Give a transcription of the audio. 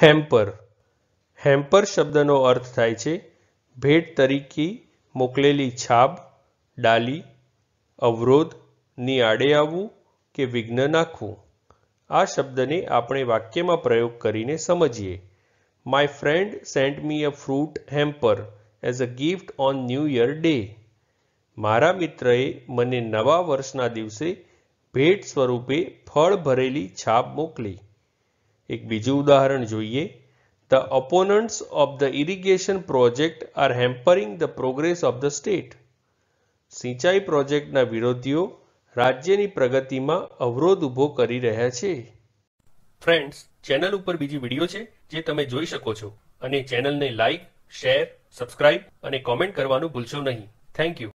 hamper hamper શબ્દનો અર્થ થાય છે ભેટ તરીકે મોકલેલી છાબ ડાલી અવરોધની આડે આવવું કે વિઘ્ન નાખવું આ શબ્દને આપણે વાક્યમાં પ્રયોગ કરીને સમજીએ my friend sent me a fruit hamper as a gift on New Year Day મારા મિત્રએ મને નવા વર્ષના દિવસે ભેટ સ્વરૂપે ફળ ભરેલી છાપ મોકલી એક બીજું ઉદાહરણ જોઈએ the opponents of the irrigation project are hampering the progress of the state સિંચાઈ પ્રોજેક્ટના વિરોધીઓ રાજ્યની પ્રગતિમાં અવરોધ ઊભો કરી રહ્યા છે ફ્રેન્ડ્સ ચેનલ ઉપર બીજી વિડીયો છે જે તમે જોઈ શકો છો અને ચેનલને લાઇક શેર સબસ્ક્રાઇબ અને કોમેન્ટ કરવાનું ભૂલશો નહીં થેન્ક યુ